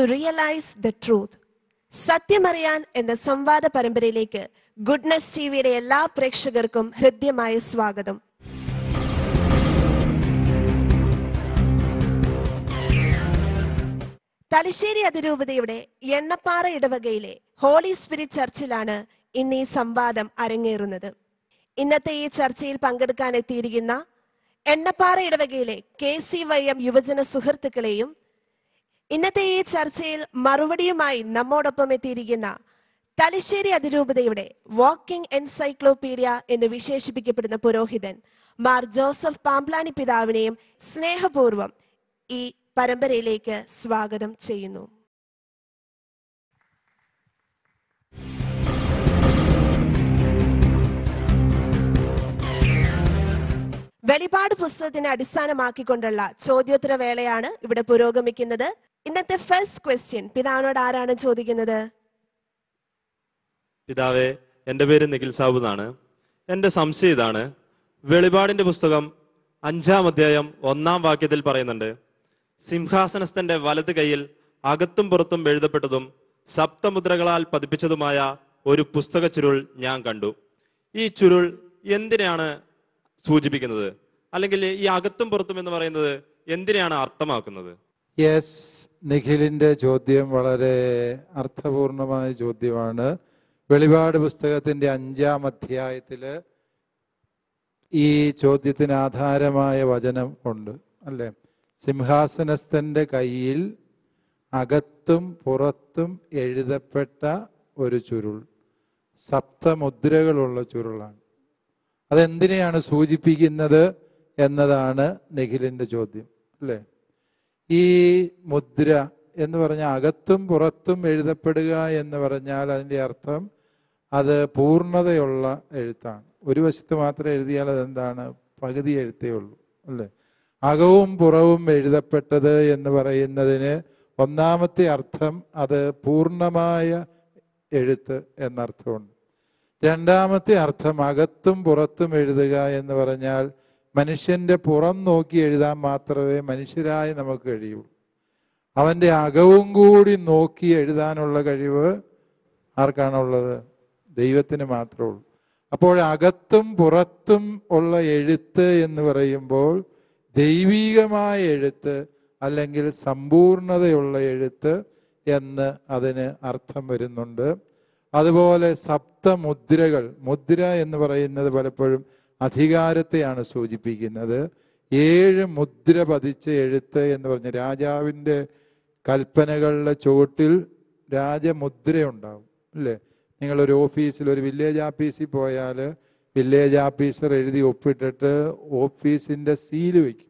to realise the truth സത്യമറിയാൻ എന്ന സംവാദ പരമ്പരയിലേക്ക് ഗുഡ്നെസ് ടി വിയുടെ എല്ലാ പ്രേക്ഷകർക്കും ഹൃദ്യമായ സ്വാഗതം തലശ്ശേരി അതിരൂപതയുടെ എണ്ണപ്പാറ ഇടവകയിലെ ഹോളി സ്പിരിറ്റ് ചർച്ചിലാണ് ഇന്ന് ഈ സംവാദം അരങ്ങേറുന്നത് ഇന്നത്തെ ഈ ചർച്ചയിൽ പങ്കെടുക്കാൻ എത്തിയിരിക്കുന്ന എണ്ണപ്പാറ ഇടവകയിലെ കെ സി വൈ എം യുവജന സുഹൃത്തുക്കളെയും ഇന്നത്തെ ഈ ചർച്ചയിൽ മറുപടിയുമായി നമ്മോടൊപ്പം എത്തിയിരിക്കുന്ന തലശ്ശേരി അതിരൂപതയുടെ വാക്കിംഗ് എൻസൈക്ലോപീഡിയ എന്ന് വിശേഷിപ്പിക്കപ്പെടുന്ന പുരോഹിതൻ മാർ ജോസഫ് പാംപ്ലാനി പിതാവിനെയും സ്നേഹപൂർവം ഈ പരമ്പരയിലേക്ക് സ്വാഗതം ചെയ്യുന്നു വെളിപാട് പുസ്തകത്തിനെ അടിസ്ഥാനമാക്കിക്കൊണ്ടുള്ള ചോദ്യോത്തര വേളയാണ് ഇവിടെ പുരോഗമിക്കുന്നത് ഇന്നത്തെ ഫസ്റ്റ് ക്വസ്റ്റ്യൻ പിതാവിനോട് ആരാണ് ചോദിക്കുന്നത് പിതാവേ എൻ്റെ പേര് നിഖിൽ സാബു എന്നാണ് എൻ്റെ സംശയം ഇതാണ് വെളിപാടിന്റെ പുസ്തകം അഞ്ചാം അധ്യായം ഒന്നാം വാക്യത്തിൽ പറയുന്നുണ്ട് സിംഹാസനസ്ഥന്റെ വലത് കൈയിൽ അകത്തും പുറത്തും എഴുതപ്പെട്ടതും സപ്തമുദ്രകളാൽ പതിപ്പിച്ചതുമായ ഒരു പുസ്തക ചുരുൾ ഞാൻ കണ്ടു ഈ ചുരുൾ എന്തിനാണ് സൂചിപ്പിക്കുന്നത് അല്ലെങ്കിൽ ഈ അകത്തും പുറത്തും എന്ന് പറയുന്നത് എന്തിനാണ് അർത്ഥമാക്കുന്നത് യെസ് നിഖിലിന്റെ ചോദ്യം വളരെ അർത്ഥപൂർണമായ ചോദ്യമാണ് വെളിപാട് പുസ്തകത്തിന്റെ അഞ്ചാം അധ്യായത്തില് ഈ ചോദ്യത്തിന് ആധാരമായ വചനം ഉണ്ട് അല്ലേ സിംഹാസനസ്ഥന്റെ കയ്യിൽ അകത്തും പുറത്തും എഴുതപ്പെട്ട ഒരു ചുരുൾ സപ്തമുദ്രകളുള്ള ചുരുളാണ് അതെന്തിനെയാണ് സൂചിപ്പിക്കുന്നത് എന്നതാണ് നിഖിലിൻ്റെ ചോദ്യം അല്ലേ ഈ മുദ്ര എന്ന് പറഞ്ഞാൽ അകത്തും പുറത്തും എഴുതപ്പെടുക എന്ന് പറഞ്ഞാൽ അതിൻ്റെ അർത്ഥം അത് പൂർണ്ണതയുള്ള എഴുത്താണ് ഒരു വശത്ത് മാത്രം എഴുതിയാൽ അതെന്താണ് പകുതി എഴുത്തേ ഉള്ളൂ അല്ലേ അകവും പുറവും എഴുതപ്പെട്ടത് എന്ന് പറയുന്നതിന് ഒന്നാമത്തെ അർത്ഥം അത് പൂർണ്ണമായ എഴുത്ത് എന്നർത്ഥമുണ്ട് രണ്ടാമത്തെ അർത്ഥം അകത്തും പുറത്തും എഴുതുക എന്ന് പറഞ്ഞാൽ മനുഷ്യന്റെ പുറം നോക്കി എഴുതാൻ മാത്രമേ മനുഷ്യരായി നമുക്ക് കഴിയൂ അവന്റെ അകവും കൂടി നോക്കി എഴുതാനുള്ള കഴിവ് ആർക്കാണുള്ളത് ദൈവത്തിന് മാത്രമേ ഉള്ളൂ അപ്പോൾ അകത്തും പുറത്തും ഉള്ള എഴുത്ത് എന്ന് പറയുമ്പോൾ ദൈവീകമായ എഴുത്ത് അല്ലെങ്കിൽ സമ്പൂർണതയുള്ള എഴുത്ത് എന്ന് അതിന് അർത്ഥം വരുന്നുണ്ട് അതുപോലെ സപ്തമുദ്രകൾ മുദ്ര എന്ന് പറയുന്നത് പലപ്പോഴും അധികാരത്തെയാണ് സൂചിപ്പിക്കുന്നത് ഏഴ് മുദ്ര പതിച്ച എഴുത്ത് എന്ന് പറഞ്ഞ രാജാവിൻ്റെ കൽപ്പനകളുടെ ചുവട്ടിൽ രാജമുദ്രയുണ്ടാവും അല്ലേ നിങ്ങളൊരു ഓഫീസിൽ ഒരു വില്ലേജ് ഓഫീസിൽ പോയാൽ വില്ലേജ് ഓഫീസർ എഴുതി ഒപ്പിട്ടിട്ട് ഓഫീസിൻ്റെ സീല് വയ്ക്കും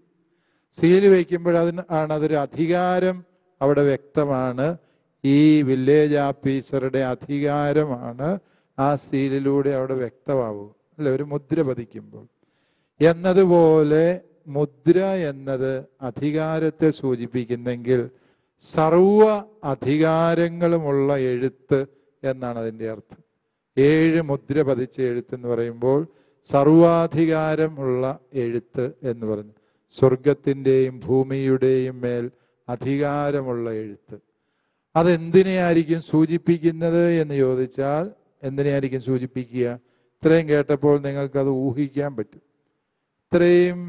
സീല് വയ്ക്കുമ്പോഴതിന് ആണ് അതൊരു അധികാരം അവിടെ വ്യക്തമാണ് ഈ വില്ലേജ് ആഫീസറുടെ അധികാരമാണ് ആ സീലിലൂടെ അവിടെ വ്യക്തമാവുക അല്ല ഒരു മുദ്ര പതിക്കുമ്പോൾ എന്നതുപോലെ മുദ്ര എന്നത് അധികാരത്തെ സൂചിപ്പിക്കുന്നെങ്കിൽ സർവ അധികാരങ്ങളുമുള്ള എഴുത്ത് എന്നാണ് അതിൻ്റെ അർത്ഥം ഏഴ് മുദ്ര പതിച്ച എഴുത്ത് എന്ന് പറയുമ്പോൾ സർവാധികാരമുള്ള എഴുത്ത് എന്ന് പറഞ്ഞു സ്വർഗത്തിൻ്റെയും ഭൂമിയുടെയും മേൽ അധികാരമുള്ള എഴുത്ത് അതെന്തിനെയായിരിക്കും സൂചിപ്പിക്കുന്നത് എന്ന് ചോദിച്ചാൽ എന്തിനെയായിരിക്കും സൂചിപ്പിക്കുക ഇത്രയും കേട്ടപ്പോൾ നിങ്ങൾക്കത് ഊഹിക്കാൻ പറ്റും ഇത്രയും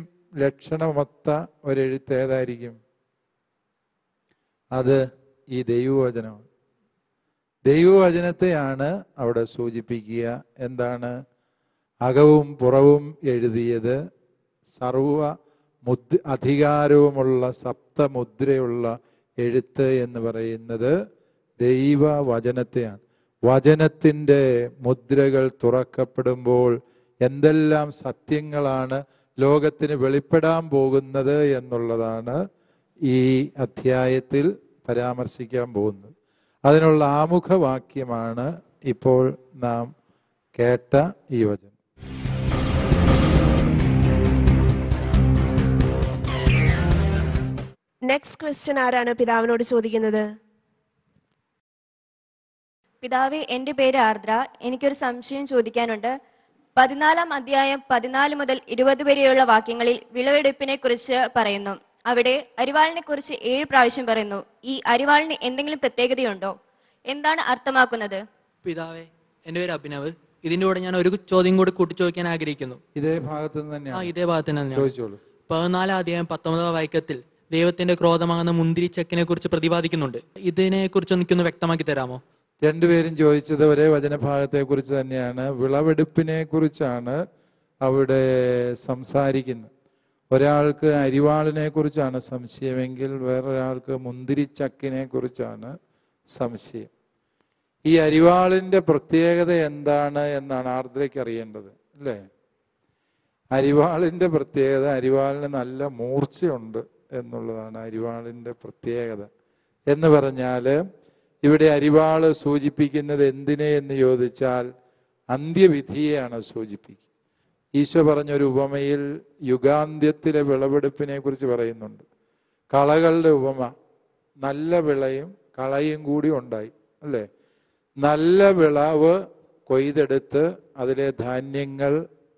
ലക്ഷണമൊത്ത ഒരെഴുത്ത് ഏതായിരിക്കും അത് ഈ ദൈവവചനമാണ് ദൈവവചനത്തെയാണ് അവിടെ സൂചിപ്പിക്കുക എന്താണ് അകവും പുറവും എഴുതിയത് സർവ മുദ് അധികാരവുമുള്ള സപ്തമുദ്രയുള്ള എഴുത്ത് എന്ന് പറയുന്നത് ദൈവ വചനത്തെയാണ് വചനത്തിൻ്റെ മുദ്രകൾ തുറക്കപ്പെടുമ്പോൾ എന്തെല്ലാം സത്യങ്ങളാണ് ലോകത്തിന് വെളിപ്പെടാൻ പോകുന്നത് എന്നുള്ളതാണ് ഈ അധ്യായത്തിൽ പരാമർശിക്കാൻ പോകുന്നത് അതിനുള്ള ആമുഖവാക്യമാണ് ഇപ്പോൾ നാം കേട്ട ഈ വചനം നെക്സ്റ്റ് ക്വസ്റ്റ്യൻ ആരാണ് പിതാവിനോട് ചോദിക്കുന്നത് പിതാവ് എന്റെ പേര് ആർദ്ര എനിക്കൊരു സംശയം ചോദിക്കാനുണ്ട് പതിനാലാം അധ്യായം പതിനാല് മുതൽ ഇരുപത് വരെയുള്ള വാക്യങ്ങളിൽ വിളവെടുപ്പിനെ കുറിച്ച് പറയുന്നു അവിടെ അരിവാളിനെ കുറിച്ച് ഏഴ് പ്രാവശ്യം പറയുന്നു ഈ അരിവാളിന് എന്തെങ്കിലും പ്രത്യേകതയുണ്ടോ എന്താണ് അർത്ഥമാക്കുന്നത് പിതാവേ എന്റെ പേര് അഭിനവ് ഇതിന്റെ കൂടെ ഞാൻ ഒരു ചോദ്യം കൂടി കൂട്ടിച്ചോദിക്കാൻ ആഗ്രഹിക്കുന്നു ഇതേ ഭാഗത്ത് തന്നെയാണ് ഇതേ ഭാഗത്ത് തന്നെയാണ് പതിനാലാം അധ്യായം പത്തൊമ്പതാം വാക്യത്തിൽ ദൈവത്തിന്റെ ക്രോധമാകുന്ന മുന്തിരിച്ചക്കിനെ കുറിച്ച് പ്രതിപാദിക്കുന്നുണ്ട് ഇതിനെക്കുറിച്ച് എനിക്കൊന്ന് വ്യക്തമാക്കി തരാമോ രണ്ടുപേരും ചോദിച്ചത് ഒരേ വചനഭാഗത്തെ കുറിച്ച് തന്നെയാണ് വിളവെടുപ്പിനെ കുറിച്ചാണ് അവിടെ സംസാരിക്കുന്നത് ഒരാൾക്ക് അരിവാളിനെ കുറിച്ചാണ് സംശയമെങ്കിൽ വേറൊരാൾക്ക് മുന്തിരിച്ചക്കിനെ കുറിച്ചാണ് സംശയം ഈ അരിവാളിൻ്റെ പ്രത്യേകത എന്താണ് എന്നാണ് ആർദ്രയ്ക്ക് അറിയേണ്ടത് അല്ലേ അരിവാളിൻ്റെ പ്രത്യേകത അരിവാളിന് നല്ല മൂർച്ചയുണ്ട് എന്നുള്ളതാണ് അരിവാളിൻ്റെ പ്രത്യേകത എന്ന് പറഞ്ഞാൽ ഇവിടെ അരിവാൾ സൂചിപ്പിക്കുന്നത് എന്തിനെ എന്ന് ചോദിച്ചാൽ അന്ത്യവിധിയെയാണ് സൂചിപ്പിക്കുക ഈശോ പറഞ്ഞൊരു ഉപമയിൽ യുഗാന്ത്യത്തിലെ വിളവെടുപ്പിനെ കുറിച്ച് പറയുന്നുണ്ട് കളകളുടെ ഉപമ നല്ല വിളയും കളയും കൂടി ഉണ്ടായി അല്ലേ നല്ല വിളവ് കൊയ്തെടുത്ത് അതിലെ ധാന്യങ്ങൾ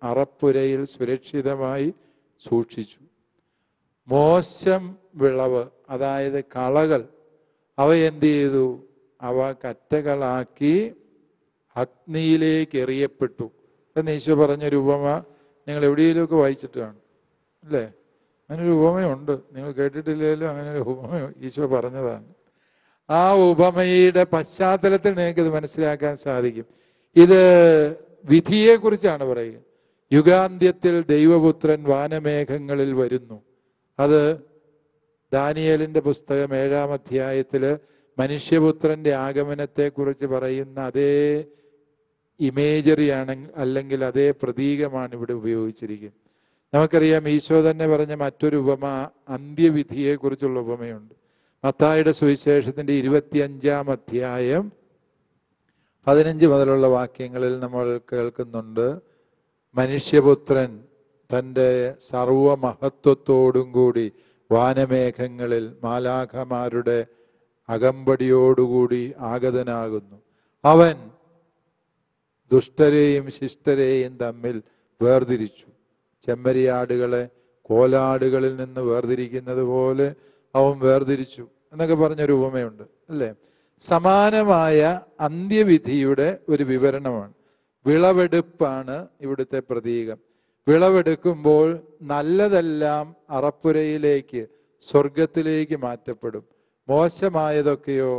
അറപ്പുരയിൽ സുരക്ഷിതമായി സൂക്ഷിച്ചു മോശം വിളവ് അതായത് കളകൾ അവ എന്ത് ചെയ്തു അവ കറ്റകളാക്കി അഗ്നിയിലേക്ക് എറിയപ്പെട്ടു എന്ന് ഈശോ ഒരു ഉപമ നിങ്ങൾ എവിടെയെങ്കിലുമൊക്കെ വായിച്ചിട്ടാണ് അല്ലേ അങ്ങനൊരു ഉപമയുണ്ട് നിങ്ങൾ കേട്ടിട്ടില്ലെങ്കിലും അങ്ങനൊരു ഉപമ ഈശോ പറഞ്ഞതാണ് ആ ഉപമയുടെ പശ്ചാത്തലത്തിൽ നിങ്ങൾക്കിത് മനസ്സിലാക്കാൻ സാധിക്കും ഇത് വിധിയെക്കുറിച്ചാണ് പറയുക യുഗാന്ത്യത്തിൽ ദൈവപുത്രൻ വാനമേഘങ്ങളിൽ വരുന്നു അത് ദാനിയലിൻ്റെ പുസ്തകം ഏഴാം അധ്യായത്തിൽ മനുഷ്യപുത്രൻ്റെ ആഗമനത്തെക്കുറിച്ച് പറയുന്ന അതേ ഇമേജറിയാണ് അല്ലെങ്കിൽ അതേ പ്രതീകമാണ് ഇവിടെ ഉപയോഗിച്ചിരിക്കുന്നത് നമുക്കറിയാം ഈശോ തന്നെ പറഞ്ഞ മറ്റൊരു ഉപമ അന്ത്യവിധിയെക്കുറിച്ചുള്ള ഉപമയുണ്ട് മത്തായുടെ സുവിശേഷത്തിന്റെ ഇരുപത്തിയഞ്ചാം അധ്യായം പതിനഞ്ച് മുതലുള്ള വാക്യങ്ങളിൽ നമ്മൾ കേൾക്കുന്നുണ്ട് മനുഷ്യപുത്രൻ തൻ്റെ സർവമഹത്വത്തോടും കൂടി വാനമേഘങ്ങളിൽ മാലാഖമാരുടെ അകമ്പടിയോടുകൂടി ആഗതനാകുന്നു അവൻ ദുഷ്ടരെയും ശിഷ്ടരെയും തമ്മിൽ വേർതിരിച്ചു ചെമ്മരിയാടുകളെ കോലാടുകളിൽ നിന്ന് വേർതിരിക്കുന്നത് പോലെ അവൻ വേർതിരിച്ചു എന്നൊക്കെ പറഞ്ഞൊരു ഉപമയുണ്ട് അല്ലേ സമാനമായ അന്ത്യവിധിയുടെ ഒരു വിവരണമാണ് വിളവെടുപ്പാണ് ഇവിടുത്തെ പ്രതീകം വിളവെടുക്കുമ്പോൾ നല്ലതെല്ലാം അറപ്പുരയിലേക്ക് സ്വർഗത്തിലേക്ക് മാറ്റപ്പെടും മോശമായതൊക്കെയോ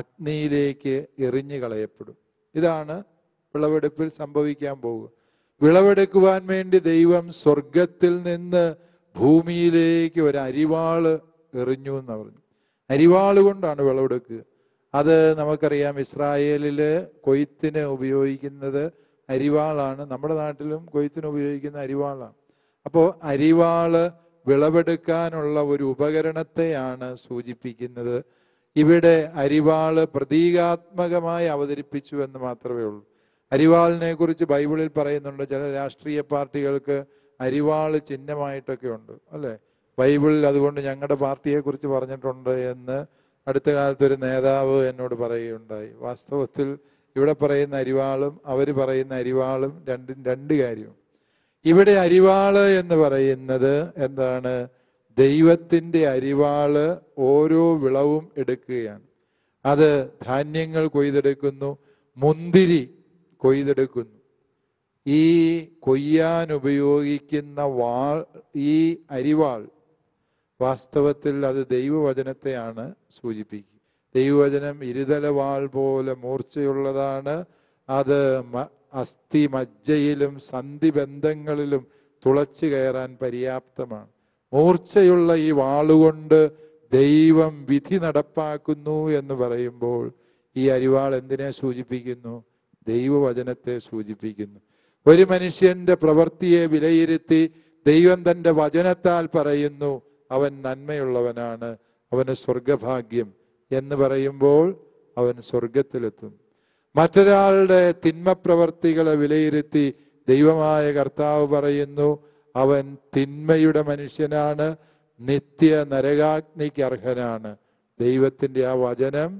അഗ്നിയിലേക്ക് എറിഞ്ഞു കളയപ്പെടും ഇതാണ് വിളവെടുപ്പിൽ സംഭവിക്കാൻ പോകുക വിളവെടുക്കുവാൻ വേണ്ടി ദൈവം സ്വർഗത്തിൽ നിന്ന് ഭൂമിയിലേക്ക് ഒരു അരിവാള് എറിഞ്ഞു എന്ന് പറഞ്ഞു അരിവാള് കൊണ്ടാണ് വിളവെടുക്കുക അത് നമുക്കറിയാം ഇസ്രായേലില് കൊയ്ത്തിന് ഉപയോഗിക്കുന്നത് അരിവാളാണ് നമ്മുടെ നാട്ടിലും കൊയ്ത്തിന് ഉപയോഗിക്കുന്ന അരിവാളാണ് അപ്പോൾ അരിവാള് വിളവെടുക്കാനുള്ള ഒരു ഉപകരണത്തെയാണ് സൂചിപ്പിക്കുന്നത് ഇവിടെ അരിവാള് പ്രതീകാത്മകമായി അവതരിപ്പിച്ചു എന്ന് മാത്രമേ ഉള്ളൂ അരിവാളിനെ കുറിച്ച് ബൈബിളിൽ പറയുന്നുണ്ട് ചില രാഷ്ട്രീയ പാർട്ടികൾക്ക് അരിവാള് ചിഹ്നമായിട്ടൊക്കെ ഉണ്ട് അല്ലേ ബൈബിളിൽ അതുകൊണ്ട് ഞങ്ങളുടെ പാർട്ടിയെ കുറിച്ച് പറഞ്ഞിട്ടുണ്ട് എന്ന് അടുത്ത കാലത്ത് ഒരു നേതാവ് എന്നോട് പറയുകയുണ്ടായി വാസ്തവത്തിൽ ഇവിടെ പറയുന്ന അരിവാളും അവർ പറയുന്ന അരിവാളും രണ്ടും രണ്ട് കാര്യവും ഇവിടെ അരിവാള് എന്ന് പറയുന്നത് എന്താണ് ദൈവത്തിൻ്റെ അരിവാള് ഓരോ വിളവും എടുക്കുകയാണ് അത് ധാന്യങ്ങൾ കൊയ്തെടുക്കുന്നു മുന്തിരി കൊയ്തെടുക്കുന്നു ഈ കൊയ്യാൻ ഉപയോഗിക്കുന്ന വാൾ ഈ അരിവാൾ വാസ്തവത്തിൽ അത് ദൈവവചനത്തെയാണ് സൂചിപ്പിക്കുക ദൈവവചനം ഇരുതലവാൾ പോലെ മൂർച്ചയുള്ളതാണ് അത് അസ്ഥി മജ്ജയിലും സന്ധി ബന്ധങ്ങളിലും തുളച്ചു കയറാൻ പര്യാപ്തമാണ് മൂർച്ചയുള്ള ഈ വാളുകൊണ്ട് ദൈവം വിധി നടപ്പാക്കുന്നു എന്ന് പറയുമ്പോൾ ഈ അരിവാൾ എന്തിനെ സൂചിപ്പിക്കുന്നു ദൈവവചനത്തെ സൂചിപ്പിക്കുന്നു ഒരു മനുഷ്യന്റെ പ്രവൃത്തിയെ വിലയിരുത്തി ദൈവം തന്റെ വചനത്താൽ പറയുന്നു അവൻ നന്മയുള്ളവനാണ് അവന് സ്വർഗഭാഗ്യം എന്ന് പറയുമ്പോൾ അവൻ സ്വർഗത്തിലെത്തും മറ്റൊരാളുടെ തിന്മപ്രവർത്തികളെ വിലയിരുത്തി ദൈവമായ കർത്താവ് പറയുന്നു അവൻ തിന്മയുടെ മനുഷ്യനാണ് നിത്യ നരകാഗ്നിക്ക് അർഹനാണ് ദൈവത്തിൻ്റെ ആ വചനം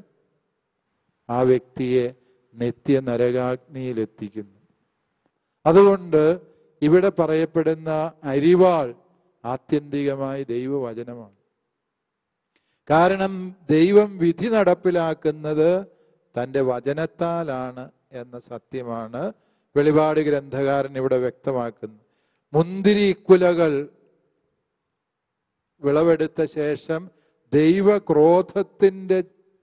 ആ വ്യക്തിയെ നിത്യ നരകാഗ്നിയിലെത്തിക്കുന്നു അതുകൊണ്ട് ഇവിടെ പറയപ്പെടുന്ന അരിവാൾ ആത്യന്തികമായി ദൈവവചനമാണ് കാരണം ദൈവം വിധി നടപ്പിലാക്കുന്നത് തൻ്റെ വചനത്താലാണ് എന്ന സത്യമാണ് വെളിപാട് ഗ്രന്ഥകാരൻ ഇവിടെ വ്യക്തമാക്കുന്നത് കുലകൾ വിളവെടുത്ത ശേഷം ദൈവക്രോധത്തിൻ്റെ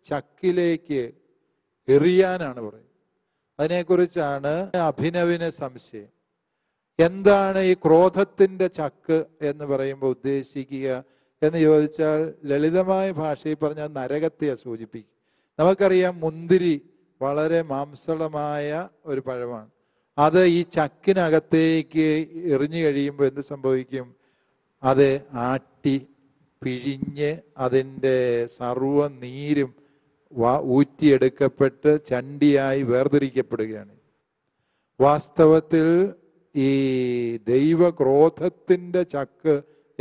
ചക്കിലേക്ക് എറിയാനാണ് പറയുന്നത് അതിനെക്കുറിച്ചാണ് അഭിനവിന് സംശയം എന്താണ് ഈ ക്രോധത്തിൻ്റെ ചക്ക് എന്ന് പറയുമ്പോൾ ഉദ്ദേശിക്കുക എന്ന് ചോദിച്ചാൽ ലളിതമായ ഭാഷയിൽ പറഞ്ഞാൽ നരകത്തെ സൂചിപ്പിക്കും നമുക്കറിയാം മുന്തിരി വളരെ മാംസളമായ ഒരു പഴമാണ് അത് ഈ ചക്കിനകത്തേക്ക് എറിഞ്ഞു കഴിയുമ്പോൾ എന്ത് സംഭവിക്കും അത് ആട്ടി പിഴിഞ്ഞ് അതിൻ്റെ സർവ നീരും വാ ഊറ്റിയെടുക്കപ്പെട്ട് ചണ്ടിയായി വേർതിരിക്കപ്പെടുകയാണ് വാസ്തവത്തിൽ ഈ ദൈവക്രോധത്തിൻ്റെ ചക്ക്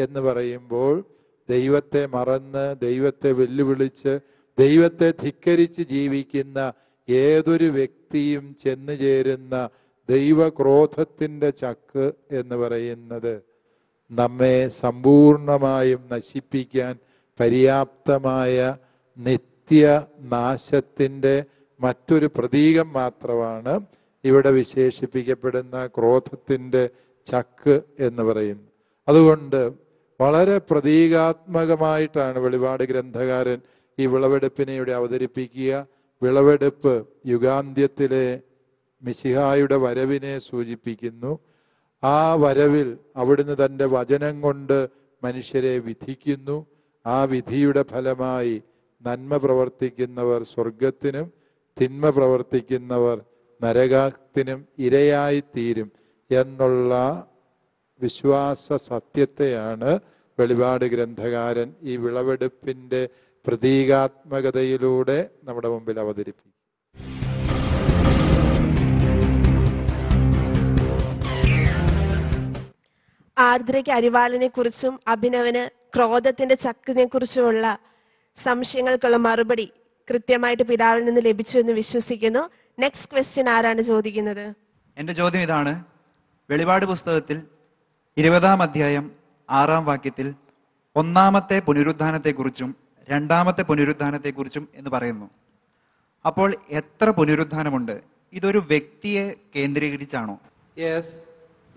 എന്ന് പറയുമ്പോൾ ദൈവത്തെ മറന്ന് ദൈവത്തെ വെല്ലുവിളിച്ച് ദൈവത്തെ ധിക്കരിച്ച് ജീവിക്കുന്ന ഏതൊരു വ്യക്തിയും ചെന്നു ചേരുന്ന ദൈവക്രോധത്തിൻ്റെ ചക്ക് എന്ന് പറയുന്നത് നമ്മെ സമ്പൂർണമായും നശിപ്പിക്കാൻ പര്യാപ്തമായ നിത്യ നാശത്തിൻ്റെ മറ്റൊരു പ്രതീകം മാത്രമാണ് ഇവിടെ വിശേഷിപ്പിക്കപ്പെടുന്ന ക്രോധത്തിൻ്റെ ചക്ക് എന്ന് പറയുന്നത് അതുകൊണ്ട് വളരെ പ്രതീകാത്മകമായിട്ടാണ് വെളിപാട് ഗ്രന്ഥകാരൻ ഈ വിളവെടുപ്പിനെ ഇവിടെ അവതരിപ്പിക്കുക വിളവെടുപ്പ് യുഗാന്ത്യത്തിലെ മിശിഹായുടെ വരവിനെ സൂചിപ്പിക്കുന്നു ആ വരവിൽ അവിടുന്ന് തൻ്റെ വചനം കൊണ്ട് മനുഷ്യരെ വിധിക്കുന്നു ആ വിധിയുടെ ഫലമായി നന്മ പ്രവർത്തിക്കുന്നവർ സ്വർഗത്തിനും തിന്മ പ്രവർത്തിക്കുന്നവർ നരകത്തിനും ഇരയായിത്തീരും എന്നുള്ള വിശ്വാസ സത്യത്തെയാണ് വെളിപാട് ഗ്രന്ഥകാരൻ ഈ വിളവെടുപ്പിന്റെ പ്രതീകാത്മകതയിലൂടെ നമ്മുടെ മുമ്പിൽ അവതരിപ്പിക്കും ആർദ്രയ്ക്ക് അരിവാളിനെ കുറിച്ചും അഭിനവന് ക്രോധത്തിന്റെ ചക്കിനെ കുറിച്ചുമുള്ള സംശയങ്ങൾക്കുള്ള മറുപടി കൃത്യമായിട്ട് പിതാവിൽ നിന്ന് ലഭിച്ചു എന്ന് വിശ്വസിക്കുന്നു നെക്സ്റ്റ് ക്വസ്റ്റ്യൻ ആരാണ് ചോദിക്കുന്നത് എന്റെ ചോദ്യം ഇതാണ് വെളിപാട് പുസ്തകത്തിൽ ഇരുപതാം അധ്യായം ആറാം വാക്യത്തിൽ ഒന്നാമത്തെ പുനരുദ്ധാനത്തെക്കുറിച്ചും രണ്ടാമത്തെ പുനരുദ്ധാനത്തെക്കുറിച്ചും എന്ന് പറയുന്നു അപ്പോൾ എത്ര പുനരുദ്ധാനമുണ്ട് ഇതൊരു വ്യക്തിയെ കേന്ദ്രീകരിച്ചാണോ യെസ്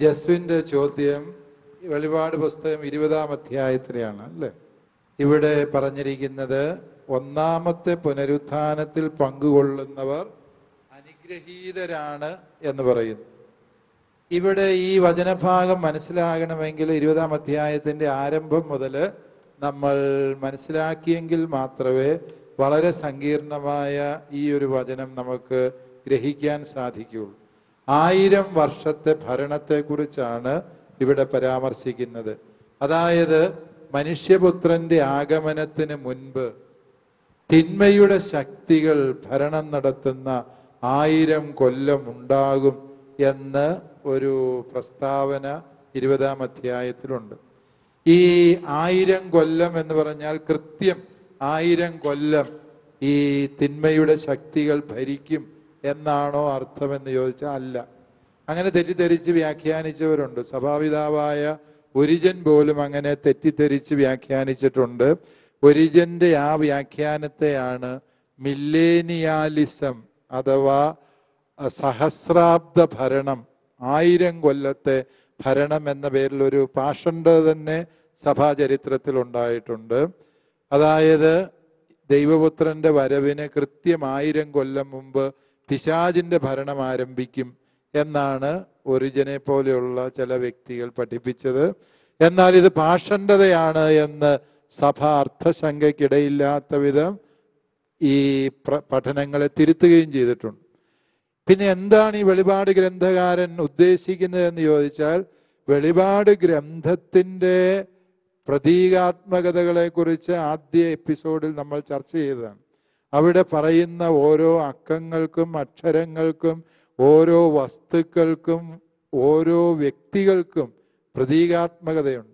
ജസ്വിന്റെ ചോദ്യം വെളിപാട് പുസ്തകം ഇരുപതാം അധ്യായത്തിലാണ് അല്ലെ ഇവിടെ പറഞ്ഞിരിക്കുന്നത് ഒന്നാമത്തെ പുനരുത്ഥാനത്തിൽ പങ്കുകൊള്ളുന്നവർ അനുഗ്രഹീതരാണ് എന്ന് പറയുന്നു ഇവിടെ ഈ വചനഭാഗം മനസ്സിലാകണമെങ്കിൽ ഇരുപതാം അധ്യായത്തിന്റെ ആരംഭം മുതൽ നമ്മൾ മനസ്സിലാക്കിയെങ്കിൽ മാത്രമേ വളരെ സങ്കീർണമായ ഈ ഒരു വചനം നമുക്ക് ഗ്രഹിക്കാൻ സാധിക്കുകയുള്ളൂ ആയിരം വർഷത്തെ ഭരണത്തെക്കുറിച്ചാണ് ഇവിടെ പരാമർശിക്കുന്നത് അതായത് മനുഷ്യപുത്രന്റെ ആഗമനത്തിന് മുൻപ് തിന്മയുടെ ശക്തികൾ ഭരണം നടത്തുന്ന ആയിരം കൊല്ലം ഉണ്ടാകും എന്ന് ഒരു പ്രസ്താവന ഇരുപതാം അധ്യായത്തിലുണ്ട് ഈ ആയിരം കൊല്ലം എന്ന് പറഞ്ഞാൽ കൃത്യം ആയിരം കൊല്ലം ഈ തിന്മയുടെ ശക്തികൾ ഭരിക്കും എന്നാണോ അർത്ഥമെന്ന് ചോദിച്ചാൽ അല്ല അങ്ങനെ തെറ്റിദ്ധരിച്ച് വ്യാഖ്യാനിച്ചവരുണ്ട് സഭാപിതാവായ ഒരിജൻ പോലും അങ്ങനെ തെറ്റിദ്ധരിച്ച് വ്യാഖ്യാനിച്ചിട്ടുണ്ട് ഒരിജന്റെ ആ വ്യാഖ്യാനത്തെയാണ് മില്ലേനിയാലിസം അഥവാ സഹസ്രാബ്ദ ഭരണം ആയിരം കൊല്ലത്തെ ഭരണം എന്ന പേരിൽ ഒരു പാഷണ്ട് തന്നെ സഭാചരിത്രത്തിൽ ഉണ്ടായിട്ടുണ്ട് അതായത് ദൈവപുത്രന്റെ വരവിന് കൃത്യം ആയിരം കൊല്ലം മുമ്പ് പിശാജിന്റെ ഭരണം ആരംഭിക്കും എന്നാണ് ഒറിജിനെ പോലെയുള്ള ചില വ്യക്തികൾ പഠിപ്പിച്ചത് എന്നാൽ ഇത് പാഷണ്ഡതയാണ് എന്ന് സഭ അർത്ഥശങ്കയ്ക്കിടയില്ലാത്ത വിധം ഈ പഠനങ്ങളെ തിരുത്തുകയും ചെയ്തിട്ടുണ്ട് പിന്നെ എന്താണ് ഈ വെളിപാട് ഗ്രന്ഥകാരൻ ഉദ്ദേശിക്കുന്നത് എന്ന് ചോദിച്ചാൽ വെളിപാട് ഗ്രന്ഥത്തിൻ്റെ കുറിച്ച് ആദ്യ എപ്പിസോഡിൽ നമ്മൾ ചർച്ച ചെയ്തതാണ് അവിടെ പറയുന്ന ഓരോ അക്കങ്ങൾക്കും അക്ഷരങ്ങൾക്കും ഓരോ വസ്തുക്കൾക്കും ഓരോ വ്യക്തികൾക്കും പ്രതീകാത്മകതയുണ്ട്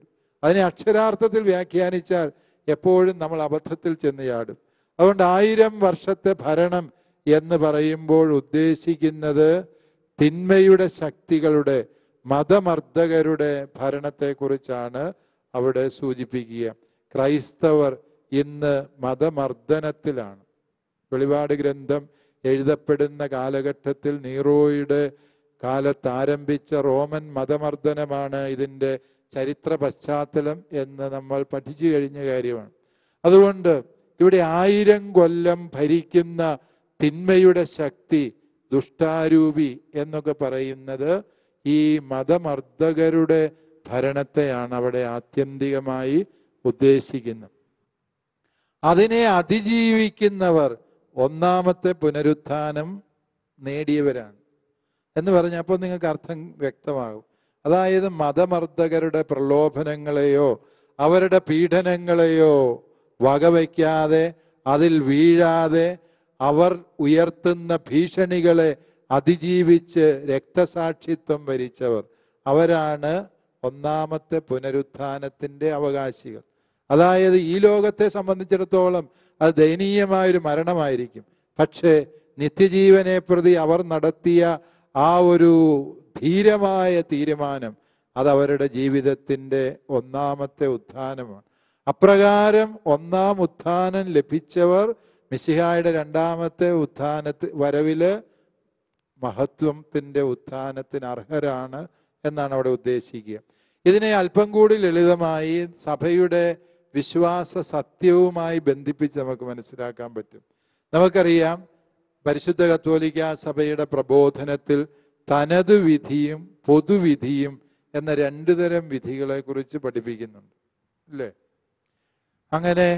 അതിനെ അക്ഷരാർത്ഥത്തിൽ വ്യാഖ്യാനിച്ചാൽ എപ്പോഴും നമ്മൾ അബദ്ധത്തിൽ ചെന്ന് ചാടും അതുകൊണ്ട് ആയിരം വർഷത്തെ ഭരണം എന്ന് പറയുമ്പോൾ ഉദ്ദേശിക്കുന്നത് തിന്മയുടെ ശക്തികളുടെ മതമർദ്ദകരുടെ ഭരണത്തെക്കുറിച്ചാണ് അവിടെ സൂചിപ്പിക്കുക ക്രൈസ്തവർ ഇന്ന് മതമർദ്ദനത്തിലാണ് വെളിപാട് ഗ്രന്ഥം എഴുതപ്പെടുന്ന കാലഘട്ടത്തിൽ നീറോയുടെ കാലത്ത് ആരംഭിച്ച റോമൻ മതമർദ്ദനമാണ് ഇതിൻ്റെ ചരിത്ര പശ്ചാത്തലം എന്ന് നമ്മൾ പഠിച്ചു കഴിഞ്ഞ കാര്യമാണ് അതുകൊണ്ട് ഇവിടെ ആയിരം കൊല്ലം ഭരിക്കുന്ന തിന്മയുടെ ശക്തി ദുഷ്ടാരൂപി എന്നൊക്കെ പറയുന്നത് ഈ മതമർദ്ദകരുടെ ഭരണത്തെയാണ് അവിടെ ആത്യന്തികമായി ഉദ്ദേശിക്കുന്നത് അതിനെ അതിജീവിക്കുന്നവർ ഒന്നാമത്തെ പുനരുത്ഥാനം നേടിയവരാണ് എന്ന് പറഞ്ഞപ്പോൾ നിങ്ങൾക്ക് അർത്ഥം വ്യക്തമാകും അതായത് മതമർദ്ദകരുടെ പ്രലോഭനങ്ങളെയോ അവരുടെ പീഡനങ്ങളെയോ വകവയ്ക്കാതെ അതിൽ വീഴാതെ അവർ ഉയർത്തുന്ന ഭീഷണികളെ അതിജീവിച്ച് രക്തസാക്ഷിത്വം വരിച്ചവർ അവരാണ് ഒന്നാമത്തെ പുനരുത്ഥാനത്തിന്റെ അവകാശികൾ അതായത് ഈ ലോകത്തെ സംബന്ധിച്ചിടത്തോളം അത് ദയനീയമായൊരു മരണമായിരിക്കും പക്ഷേ നിത്യജീവനെ പ്രതി അവർ നടത്തിയ ആ ഒരു ധീരമായ തീരുമാനം അത് അവരുടെ ജീവിതത്തിൻ്റെ ഒന്നാമത്തെ ഉത്ഥാനമാണ് അപ്രകാരം ഒന്നാം ഉത്ഥാനം ലഭിച്ചവർ മിസിഹായുടെ രണ്ടാമത്തെ ഉത്ഥാനത്ത് വരവില് മഹത്വത്തിൻ്റെ ഉത്ഥാനത്തിന് അർഹരാണ് എന്നാണ് അവിടെ ഉദ്ദേശിക്കുക ഇതിനെ അല്പം കൂടി ലളിതമായി സഭയുടെ വിശ്വാസ സത്യവുമായി ബന്ധിപ്പിച്ച് നമുക്ക് മനസ്സിലാക്കാൻ പറ്റും നമുക്കറിയാം പരിശുദ്ധ കത്തോലിക്ക സഭയുടെ പ്രബോധനത്തിൽ തനത് വിധിയും പൊതുവിധിയും എന്ന രണ്ടു തരം വിധികളെ കുറിച്ച് പഠിപ്പിക്കുന്നുണ്ട് അല്ലേ അങ്ങനെ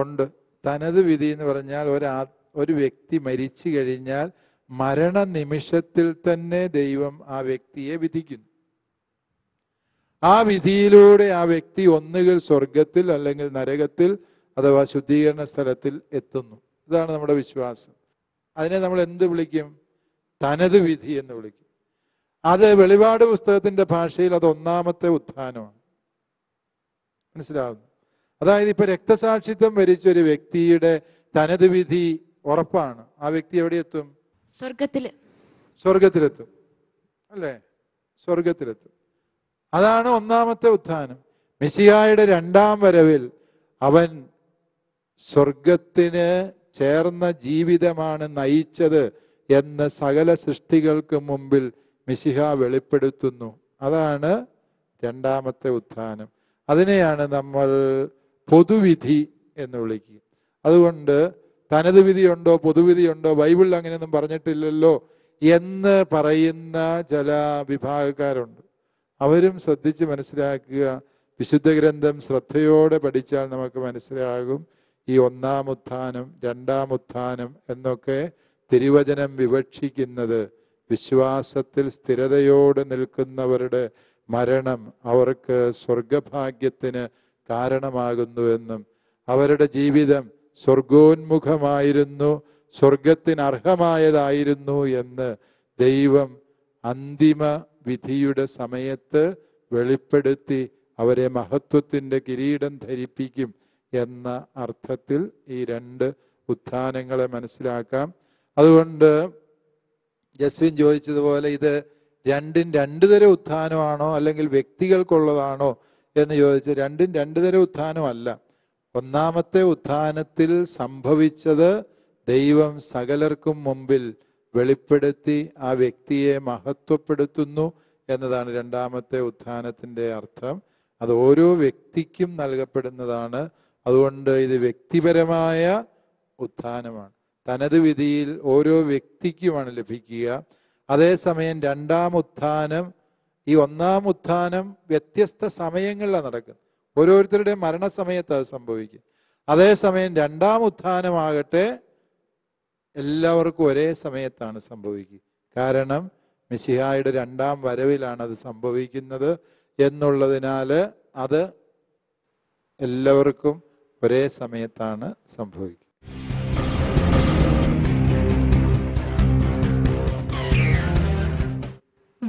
ഉണ്ട് തനത് വിധി എന്ന് പറഞ്ഞാൽ ഒരാ ഒരു വ്യക്തി മരിച്ചു കഴിഞ്ഞാൽ മരണ നിമിഷത്തിൽ തന്നെ ദൈവം ആ വ്യക്തിയെ വിധിക്കുന്നു ആ വിധിയിലൂടെ ആ വ്യക്തി ഒന്നുകിൽ സ്വർഗത്തിൽ അല്ലെങ്കിൽ നരകത്തിൽ അഥവാ ശുദ്ധീകരണ സ്ഥലത്തിൽ എത്തുന്നു ഇതാണ് നമ്മുടെ വിശ്വാസം അതിനെ നമ്മൾ എന്ത് വിളിക്കും തനത് വിധി എന്ന് വിളിക്കും അത് വെളിപാട് പുസ്തകത്തിന്റെ ഭാഷയിൽ അത് ഒന്നാമത്തെ ഉത്ഥാനമാണ് മനസ്സിലാവുന്നു അതായത് ഇപ്പൊ രക്തസാക്ഷിത്വം വരിച്ച ഒരു വ്യക്തിയുടെ തനത് വിധി ഉറപ്പാണ് ആ വ്യക്തി എവിടെ എത്തും സ്വർഗത്തില് സ്വർഗത്തിലെത്തും അല്ലേ സ്വർഗത്തിലെത്തും അതാണ് ഒന്നാമത്തെ ഉത്ഥാനം മെസ്സിയായുടെ രണ്ടാം വരവിൽ അവൻ സ്വർഗത്തിന് ചേർന്ന ജീവിതമാണ് നയിച്ചത് എന്ന് സകല സൃഷ്ടികൾക്ക് മുമ്പിൽ മിസിഹ വെളിപ്പെടുത്തുന്നു അതാണ് രണ്ടാമത്തെ ഉത്ഥാനം അതിനെയാണ് നമ്മൾ പൊതുവിധി എന്ന് വിളിക്കുക അതുകൊണ്ട് തനത് വിധിയുണ്ടോ പൊതുവിധിയുണ്ടോ ബൈബിളിൽ അങ്ങനെയൊന്നും പറഞ്ഞിട്ടില്ലല്ലോ എന്ന് പറയുന്ന ചില വിഭാഗക്കാരുണ്ട് അവരും ശ്രദ്ധിച്ച് മനസ്സിലാക്കുക വിശുദ്ധ ഗ്രന്ഥം ശ്രദ്ധയോടെ പഠിച്ചാൽ നമുക്ക് മനസ്സിലാകും ഈ ഒന്നാം ഉത്ഥാനം രണ്ടാം ഉത്ഥാനം എന്നൊക്കെ തിരുവചനം വിവക്ഷിക്കുന്നത് വിശ്വാസത്തിൽ സ്ഥിരതയോടെ നിൽക്കുന്നവരുടെ മരണം അവർക്ക് സ്വർഗഭാഗ്യത്തിന് കാരണമാകുന്നുവെന്നും അവരുടെ ജീവിതം സ്വർഗോന്മുഖമായിരുന്നു സ്വർഗത്തിന് അർഹമായതായിരുന്നു എന്ന് ദൈവം അന്തിമ വിധിയുടെ സമയത്ത് വെളിപ്പെടുത്തി അവരെ മഹത്വത്തിൻ്റെ കിരീടം ധരിപ്പിക്കും എന്ന അർത്ഥത്തിൽ ഈ രണ്ട് ഉത്ഥാനങ്ങളെ മനസ്സിലാക്കാം അതുകൊണ്ട് ജസ്വിൻ ചോദിച്ചതുപോലെ ഇത് രണ്ടും രണ്ടു തരം ഉത്ഥാനമാണോ അല്ലെങ്കിൽ വ്യക്തികൾക്കുള്ളതാണോ എന്ന് ചോദിച്ച് രണ്ടും രണ്ടു തരം ഉത്ഥാനമല്ല ഒന്നാമത്തെ ഉത്ഥാനത്തിൽ സംഭവിച്ചത് ദൈവം സകലർക്കും മുമ്പിൽ വെളിപ്പെടുത്തി ആ വ്യക്തിയെ മഹത്വപ്പെടുത്തുന്നു എന്നതാണ് രണ്ടാമത്തെ ഉത്ഥാനത്തിൻ്റെ അർത്ഥം അത് ഓരോ വ്യക്തിക്കും നൽകപ്പെടുന്നതാണ് അതുകൊണ്ട് ഇത് വ്യക്തിപരമായ ഉത്ഥാനമാണ് തനത് വിധിയിൽ ഓരോ വ്യക്തിക്കുമാണ് ലഭിക്കുക അതേസമയം രണ്ടാം ഉത്ഥാനം ഈ ഒന്നാം ഉത്ഥാനം വ്യത്യസ്ത സമയങ്ങളിലാണ് നടക്കുന്നത് ഓരോരുത്തരുടെ മരണസമയത്ത് അത് സംഭവിക്കും അതേസമയം രണ്ടാം ഉത്ഥാനമാകട്ടെ എല്ലാവർക്കും ഒരേ സമയത്താണ് സംഭവിക്കുക കാരണം മിശിഹായുടെ രണ്ടാം വരവിലാണ് അത് സംഭവിക്കുന്നത് എന്നുള്ളതിനാൽ അത് എല്ലാവർക്കും ഒരേ സമയത്താണ് സംഭവിക്കുക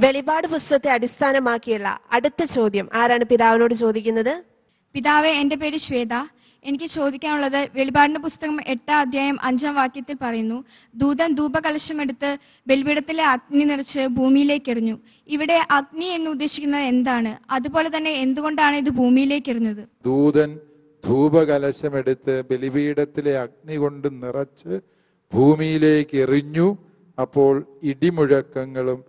വെളിപാട് പുസ്തകത്തെ അടിസ്ഥാനമാക്കിയുള്ള അടുത്ത ചോദ്യം ആരാണ് പിതാവിനോട് ചോദിക്കുന്നത് പിതാവെ എൻ്റെ പേര് ശ്വേത എനിക്ക് ചോദിക്കാനുള്ളത് വെളിപാടിന്റെ പുസ്തകം എട്ടാം അധ്യായം അഞ്ചാം വാക്യത്തിൽ പറയുന്നു ദൂതൻ ധൂപകലശമെടുത്ത് ബലിപീഠത്തിലെ അഗ്നി നിറച്ച് ഭൂമിയിലേക്ക് എറിഞ്ഞു ഇവിടെ അഗ്നി എന്ന് ഉദ്ദേശിക്കുന്നത് എന്താണ് അതുപോലെ തന്നെ എന്തുകൊണ്ടാണ് ഇത് ഭൂമിയിലേക്ക് എറിഞ്ഞത് ദൂതൻ ധൂപകലശമെടുത്ത് ബലിപീഠത്തിലെ അഗ്നി കൊണ്ട് നിറച്ച് ഭൂമിയിലേക്ക് എറിഞ്ഞു അപ്പോൾ ഇടിമുഴക്കങ്ങളും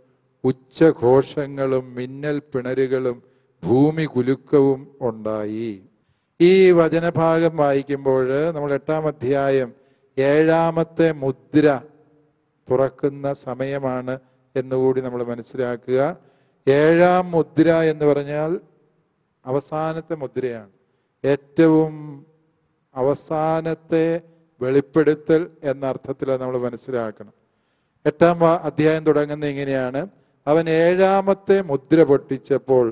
ഉച്ചഘോഷങ്ങളും മിന്നൽ പിണരുകളും ഭൂമി കുലുക്കവും ഉണ്ടായി ഈ വചനഭാഗം വായിക്കുമ്പോൾ നമ്മൾ എട്ടാം അധ്യായം ഏഴാമത്തെ മുദ്ര തുറക്കുന്ന സമയമാണ് എന്നുകൂടി നമ്മൾ മനസ്സിലാക്കുക ഏഴാം മുദ്ര എന്ന് പറഞ്ഞാൽ അവസാനത്തെ മുദ്രയാണ് ഏറ്റവും അവസാനത്തെ വെളിപ്പെടുത്തൽ എന്ന അർത്ഥത്തിലാണ് നമ്മൾ മനസ്സിലാക്കണം എട്ടാം അധ്യായം തുടങ്ങുന്നത് ഇങ്ങനെയാണ് അവൻ ഏഴാമത്തെ മുദ്ര പൊട്ടിച്ചപ്പോൾ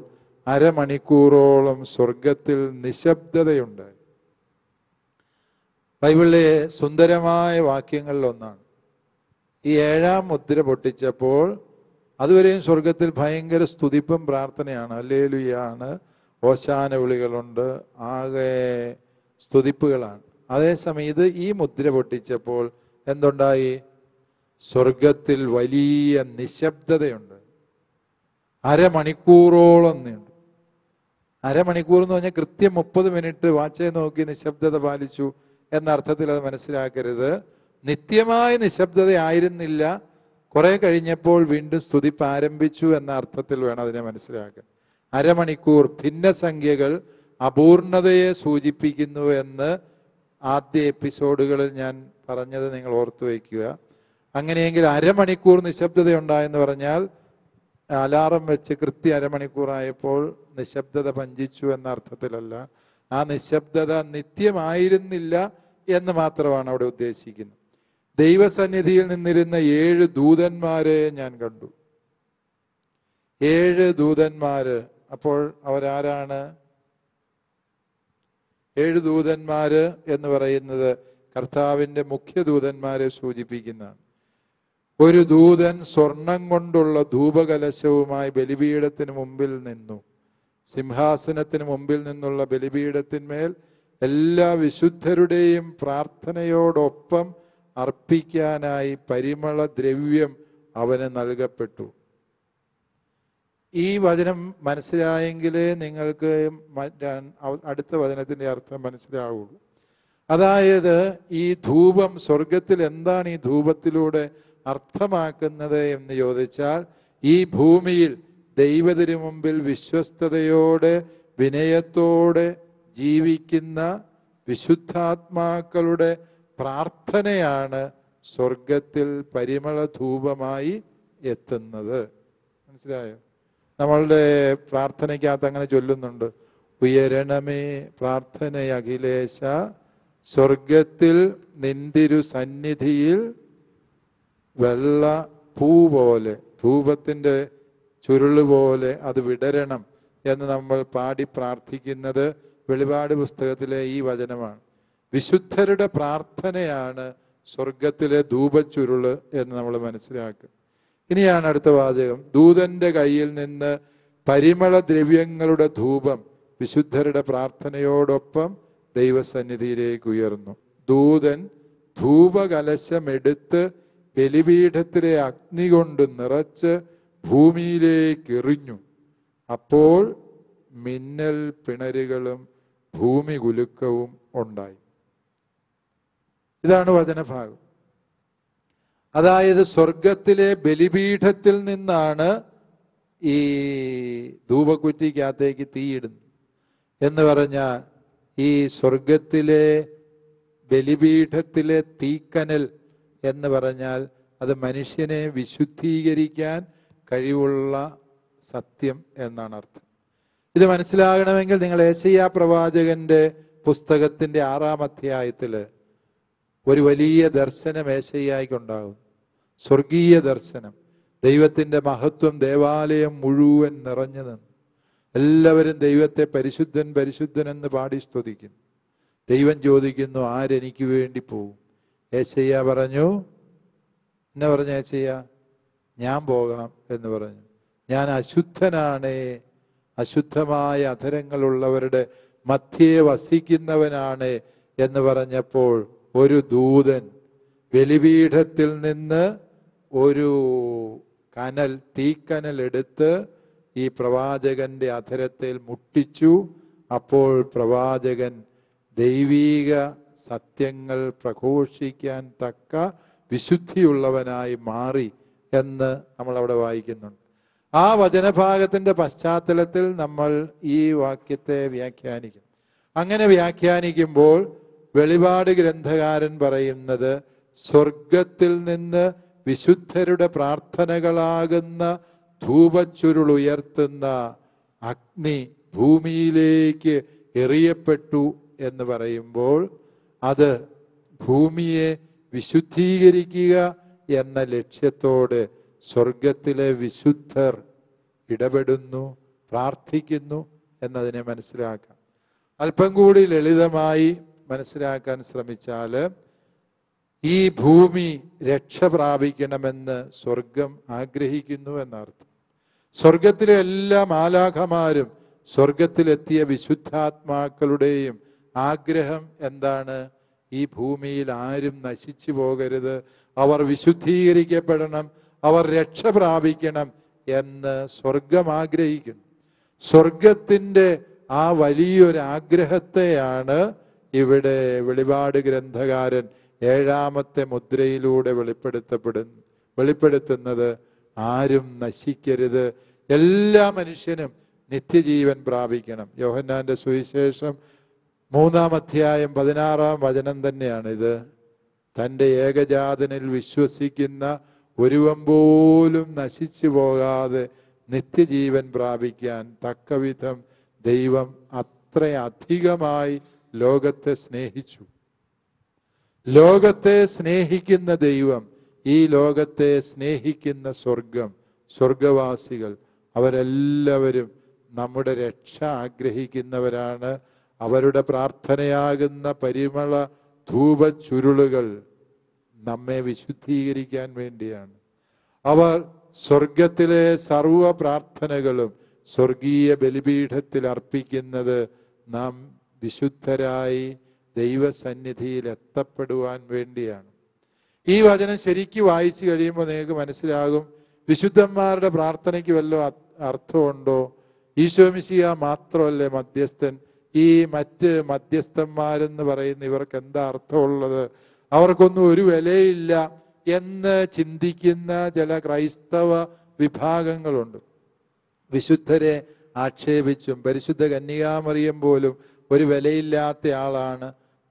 അരമണിക്കൂറോളം സ്വർഗത്തിൽ നിശബ്ദതയുണ്ടായി ബൈബിളിലെ സുന്ദരമായ വാക്യങ്ങളിൽ ഒന്നാണ് ഈ ഏഴാം മുദ്ര പൊട്ടിച്ചപ്പോൾ അതുവരെയും സ്വർഗത്തിൽ ഭയങ്കര സ്തുതിപ്പും പ്രാർത്ഥനയാണ് അല്ലേലുയാണ് ഓശാന വിളികളുണ്ട് ആകെ സ്തുതിപ്പുകളാണ് അതേസമയം ഈ മുദ്ര പൊട്ടിച്ചപ്പോൾ എന്തുണ്ടായി സ്വർഗത്തിൽ വലിയ നിശബ്ദതയുണ്ട് അരമണിക്കൂറോളം നീണ്ടു അരമണിക്കൂർ എന്ന് പറഞ്ഞാൽ കൃത്യം മുപ്പത് മിനിറ്റ് വാച്ചയെ നോക്കി നിശബ്ദത പാലിച്ചു എന്ന അർത്ഥത്തിൽ അത് മനസ്സിലാക്കരുത് നിത്യമായ നിശബ്ദതയായിരുന്നില്ല കുറെ കഴിഞ്ഞപ്പോൾ വീണ്ടും സ്തുതി ആരംഭിച്ചു എന്ന അർത്ഥത്തിൽ വേണം അതിനെ മനസ്സിലാക്കാൻ അരമണിക്കൂർ ഭിന്ന സംഖ്യകൾ അപൂർണതയെ സൂചിപ്പിക്കുന്നു എന്ന് ആദ്യ എപ്പിസോഡുകളിൽ ഞാൻ പറഞ്ഞത് നിങ്ങൾ ഓർത്തു വയ്ക്കുക അങ്ങനെയെങ്കിൽ അരമണിക്കൂർ ഉണ്ടായെന്ന് പറഞ്ഞാൽ അലാറം വെച്ച് കൃത്യ അരമണിക്കൂറായപ്പോൾ നിശബ്ദത പഞ്ചിച്ചു എന്ന അർത്ഥത്തിലല്ല ആ നിശബ്ദത നിത്യമായിരുന്നില്ല എന്ന് മാത്രമാണ് അവിടെ ഉദ്ദേശിക്കുന്നത് ദൈവസന്നിധിയിൽ നിന്നിരുന്ന ഏഴ് ദൂതന്മാരെ ഞാൻ കണ്ടു ഏഴ് ദൂതന്മാര് അപ്പോൾ അവരാരാണ് ഏഴ് ദൂതന്മാര് എന്ന് പറയുന്നത് കർത്താവിന്റെ മുഖ്യ ദൂതന്മാരെ സൂചിപ്പിക്കുന്നതാണ് ഒരു ദൂതൻ സ്വർണം കൊണ്ടുള്ള ധൂപകലശവുമായി ബലിപീഠത്തിന് മുമ്പിൽ നിന്നു സിംഹാസനത്തിന് മുമ്പിൽ നിന്നുള്ള ബലിപീഠത്തിന്മേൽ എല്ലാ വിശുദ്ധരുടെയും പ്രാർത്ഥനയോടൊപ്പം അർപ്പിക്കാനായി പരിമള ദ്രവ്യം അവന് നൽകപ്പെട്ടു ഈ വചനം മനസ്സിലായെങ്കിലേ നിങ്ങൾക്ക് അടുത്ത വചനത്തിൻ്റെ അർത്ഥം മനസ്സിലാവുള്ളൂ അതായത് ഈ ധൂപം സ്വർഗത്തിൽ എന്താണ് ഈ ധൂപത്തിലൂടെ അർത്ഥമാക്കുന്നത് എന്ന് ചോദിച്ചാൽ ഈ ഭൂമിയിൽ ദൈവത്തിനു മുമ്പിൽ വിശ്വസ്തയോടെ വിനയത്തോടെ ജീവിക്കുന്ന വിശുദ്ധാത്മാക്കളുടെ പ്രാർത്ഥനയാണ് സ്വർഗത്തിൽ പരിമളധൂപമായി എത്തുന്നത് മനസ്സിലായോ നമ്മളുടെ പ്രാർത്ഥനയ്ക്കകത്ത് അങ്ങനെ ചൊല്ലുന്നുണ്ട് ഉയരണമേ പ്രാർത്ഥന അഖിലേശ സ്വർഗത്തിൽ നിന്തിരു സന്നിധിയിൽ വെള്ള പൂ പോലെ ധൂപത്തിൻ്റെ ചുരുള് പോലെ അത് വിടരണം എന്ന് നമ്മൾ പാടി പ്രാർത്ഥിക്കുന്നത് വെളിപാട് പുസ്തകത്തിലെ ഈ വചനമാണ് വിശുദ്ധരുടെ പ്രാർത്ഥനയാണ് സ്വർഗത്തിലെ ധൂപച്ചുരുള് എന്ന് നമ്മൾ മനസ്സിലാക്കുക ഇനിയാണ് അടുത്ത വാചകം ദൂതന്റെ കയ്യിൽ നിന്ന് പരിമള ദ്രവ്യങ്ങളുടെ ധൂപം വിശുദ്ധരുടെ പ്രാർത്ഥനയോടൊപ്പം ദൈവസന്നിധിയിലേക്ക് ഉയർന്നു ദൂതൻ ധൂപകലശമെടുത്ത് ബലിപീഠത്തിലെ അഗ്നി കൊണ്ട് നിറച്ച് ഭൂമിയിലേക്ക് എറിഞ്ഞു അപ്പോൾ മിന്നൽ പിണരുകളും ഭൂമി കുലുക്കവും ഉണ്ടായി ഇതാണ് വചനഭാഗം അതായത് സ്വർഗത്തിലെ ബലിപീഠത്തിൽ നിന്നാണ് ഈ ധൂപക്കുറ്റിക്കകത്തേക്ക് തീയിടുന്നു എന്ന് പറഞ്ഞാൽ ഈ സ്വർഗത്തിലെ ബലിപീഠത്തിലെ തീക്കനൽ എന്ന് പറഞ്ഞാൽ അത് മനുഷ്യനെ വിശുദ്ധീകരിക്കാൻ കഴിവുള്ള സത്യം എന്നാണ് അർത്ഥം ഇത് മനസ്സിലാകണമെങ്കിൽ നിങ്ങൾ ഏശയ്യ പ്രവാചകന്റെ പുസ്തകത്തിന്റെ ആറാം അധ്യായത്തില് ഒരു വലിയ ദർശനം ഏശയ്യായിക്കുണ്ടാകും സ്വർഗീയ ദർശനം ദൈവത്തിന്റെ മഹത്വം ദേവാലയം മുഴുവൻ നിറഞ്ഞു നിന്നു എല്ലാവരും ദൈവത്തെ പരിശുദ്ധൻ പരിശുദ്ധൻ എന്ന് പാടി സ്തുതിക്കുന്നു ദൈവം ചോദിക്കുന്നു ആരെനിക്ക് വേണ്ടി പോകും ഏശയ്യ പറഞ്ഞു എന്നെ പറഞ്ഞു ഏശയ്യ ഞാൻ പോകാം എന്ന് പറഞ്ഞു ഞാൻ അശുദ്ധനാണ് അശുദ്ധമായ അധരങ്ങളുള്ളവരുടെ മധ്യയെ വസിക്കുന്നവനാണ് എന്ന് പറഞ്ഞപ്പോൾ ഒരു ദൂതൻ ബലിപീഠത്തിൽ നിന്ന് ഒരു കനൽ തീക്കനൽ എടുത്ത് ഈ പ്രവാചകന്റെ അധരത്തിൽ മുട്ടിച്ചു അപ്പോൾ പ്രവാചകൻ ദൈവീക സത്യങ്ങൾ പ്രഘോഷിക്കാൻ തക്ക വിശുദ്ധിയുള്ളവനായി മാറി എന്ന് നമ്മൾ അവിടെ വായിക്കുന്നുണ്ട് ആ വചനഭാഗത്തിന്റെ പശ്ചാത്തലത്തിൽ നമ്മൾ ഈ വാക്യത്തെ വ്യാഖ്യാനിക്കും അങ്ങനെ വ്യാഖ്യാനിക്കുമ്പോൾ വെളിപാട് ഗ്രന്ഥകാരൻ പറയുന്നത് സ്വർഗത്തിൽ നിന്ന് വിശുദ്ധരുടെ പ്രാർത്ഥനകളാകുന്ന ഉയർത്തുന്ന അഗ്നി ഭൂമിയിലേക്ക് എറിയപ്പെട്ടു എന്ന് പറയുമ്പോൾ അത് ഭൂമിയെ വിശുദ്ധീകരിക്കുക എന്ന ലക്ഷ്യത്തോട് സ്വർഗത്തിലെ വിശുദ്ധർ ഇടപെടുന്നു പ്രാർത്ഥിക്കുന്നു എന്നതിനെ മനസ്സിലാക്കാം അല്പം കൂടി ലളിതമായി മനസ്സിലാക്കാൻ ശ്രമിച്ചാൽ ഈ ഭൂമി രക്ഷ പ്രാപിക്കണമെന്ന് സ്വർഗം ആഗ്രഹിക്കുന്നു എന്നർത്ഥം സ്വർഗത്തിലെ എല്ലാ മാലാഖമാരും സ്വർഗത്തിലെത്തിയ വിശുദ്ധാത്മാക്കളുടെയും ആഗ്രഹം എന്താണ് ഈ ഭൂമിയിൽ ആരും നശിച്ചു പോകരുത് അവർ വിശുദ്ധീകരിക്കപ്പെടണം അവർ രക്ഷ പ്രാപിക്കണം എന്ന് സ്വർഗം ആഗ്രഹിക്കുന്നു സ്വർഗത്തിൻ്റെ ആ വലിയൊരാഗ്രഹത്തെയാണ് ഇവിടെ വെളിപാട് ഗ്രന്ഥകാരൻ ഏഴാമത്തെ മുദ്രയിലൂടെ വെളിപ്പെടുത്തപ്പെടുന്നു വെളിപ്പെടുത്തുന്നത് ആരും നശിക്കരുത് എല്ലാ മനുഷ്യനും നിത്യജീവൻ പ്രാപിക്കണം യോഹന്നാന്റെ സുവിശേഷം മൂന്നാം അധ്യായം പതിനാറാം വചനം തന്നെയാണ് ഇത് തൻ്റെ ഏകജാതനിൽ വിശ്വസിക്കുന്ന ഒരുവൻ പോലും നശിച്ചു പോകാതെ നിത്യജീവൻ പ്രാപിക്കാൻ തക്കവിധം ദൈവം അത്രയധികമായി ലോകത്തെ സ്നേഹിച്ചു ലോകത്തെ സ്നേഹിക്കുന്ന ദൈവം ഈ ലോകത്തെ സ്നേഹിക്കുന്ന സ്വർഗം സ്വർഗവാസികൾ അവരെല്ലാവരും നമ്മുടെ രക്ഷ ആഗ്രഹിക്കുന്നവരാണ് അവരുടെ പ്രാർത്ഥനയാകുന്ന പരിമള ധൂപച്ചുരുളുകൾ നമ്മെ വിശുദ്ധീകരിക്കാൻ വേണ്ടിയാണ് അവർ സ്വർഗത്തിലെ സർവ പ്രാർത്ഥനകളും സ്വർഗീയ ബലിപീഠത്തിൽ അർപ്പിക്കുന്നത് നാം വിശുദ്ധരായി ദൈവസന്നിധിയിൽ എത്തപ്പെടുവാൻ വേണ്ടിയാണ് ഈ വചനം ശരിക്കും വായിച്ചു കഴിയുമ്പോൾ നിങ്ങൾക്ക് മനസ്സിലാകും വിശുദ്ധന്മാരുടെ പ്രാർത്ഥനയ്ക്ക് വല്ല അർത്ഥമുണ്ടോ ഈശോമിശിയ മാത്രമല്ലേ മധ്യസ്ഥൻ ഈ മറ്റ് മധ്യസ്ഥന്മാരെന്ന് പറയുന്ന ഇവർക്ക് എന്താ അർത്ഥമുള്ളത് അവർക്കൊന്നും ഒരു വിലയില്ല എന്ന് ചിന്തിക്കുന്ന ചില ക്രൈസ്തവ വിഭാഗങ്ങളുണ്ട് വിശുദ്ധരെ ആക്ഷേപിച്ചും പരിശുദ്ധ കന്യകാമറിയം പോലും ഒരു വിലയില്ലാത്ത ആളാണ്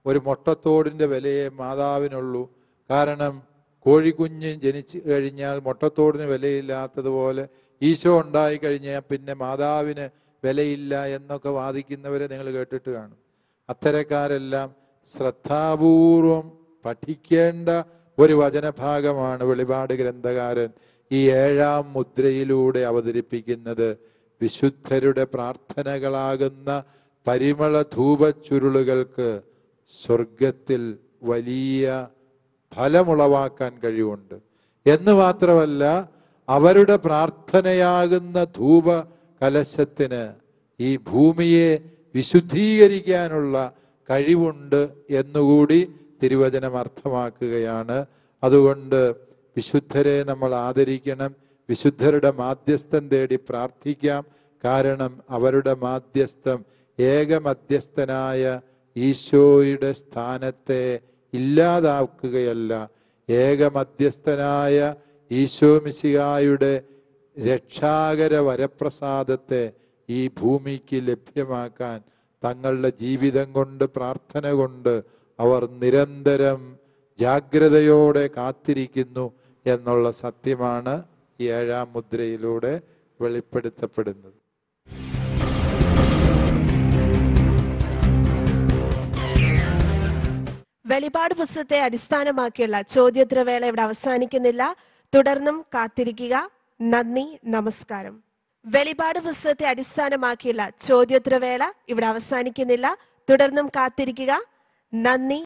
ഒരു മൊട്ടത്തോടിൻ്റെ വിലയെ മാതാവിനുള്ളൂ കാരണം കോഴിക്കുഞ്ഞ് ജനിച്ചു കഴിഞ്ഞാൽ മൊട്ടത്തോടിന് വിലയില്ലാത്തതുപോലെ ഈശോ ഉണ്ടായി പിന്നെ മാതാവിന് വിലയില്ല എന്നൊക്കെ വാദിക്കുന്നവരെ നിങ്ങൾ കേട്ടിട്ട് കാണും അത്തരക്കാരെല്ലാം ശ്രദ്ധാപൂർവം പഠിക്കേണ്ട ഒരു വചനഭാഗമാണ് വെളിപാട് ഗ്രന്ഥകാരൻ ഈ ഏഴാം മുദ്രയിലൂടെ അവതരിപ്പിക്കുന്നത് വിശുദ്ധരുടെ പ്രാർത്ഥനകളാകുന്ന പരിമള ധൂപച്ചുരുളുകൾക്ക് സ്വർഗത്തിൽ വലിയ ഫലമുളവാക്കാൻ കഴിവുണ്ട് എന്ന് മാത്രമല്ല അവരുടെ പ്രാർത്ഥനയാകുന്ന ധൂപ കലശത്തിന് ഈ ഭൂമിയെ വിശുദ്ധീകരിക്കാനുള്ള കഴിവുണ്ട് എന്നുകൂടി തിരുവചനം അർത്ഥമാക്കുകയാണ് അതുകൊണ്ട് വിശുദ്ധരെ നമ്മൾ ആദരിക്കണം വിശുദ്ധരുടെ മാധ്യസ്ഥം തേടി പ്രാർത്ഥിക്കാം കാരണം അവരുടെ മാധ്യസ്ഥം ഏക മധ്യസ്ഥനായ ഈശോയുടെ സ്ഥാനത്തെ ഇല്ലാതാക്കുകയല്ല ഏക മധ്യസ്ഥനായ ഈശോ മിശിഹായുടെ രക്ഷാകര വരപ്രസാദത്തെ ഈ ഭൂമിക്ക് ലഭ്യമാക്കാൻ തങ്ങളുടെ ജീവിതം കൊണ്ട് പ്രാർത്ഥന കൊണ്ട് അവർ നിരന്തരം ജാഗ്രതയോടെ കാത്തിരിക്കുന്നു എന്നുള്ള സത്യമാണ് ഈ ഏഴാം മുദ്രയിലൂടെ വെളിപ്പെടുത്തപ്പെടുന്നത് വെളിപാട് പുസ്തകത്തെ അടിസ്ഥാനമാക്കിയുള്ള ചോദ്യോത്തരവേള ഇവിടെ അവസാനിക്കുന്നില്ല തുടർന്നും കാത്തിരിക്കുക നന്ദി നമസ്കാരം വെളിപാട് പുസ്തകത്തെ അടിസ്ഥാനമാക്കിയുള്ള ചോദ്യോത്തരവേള ഇവിടെ അവസാനിക്കുന്നില്ല തുടർന്നും കാത്തിരിക്കുക നന്ദി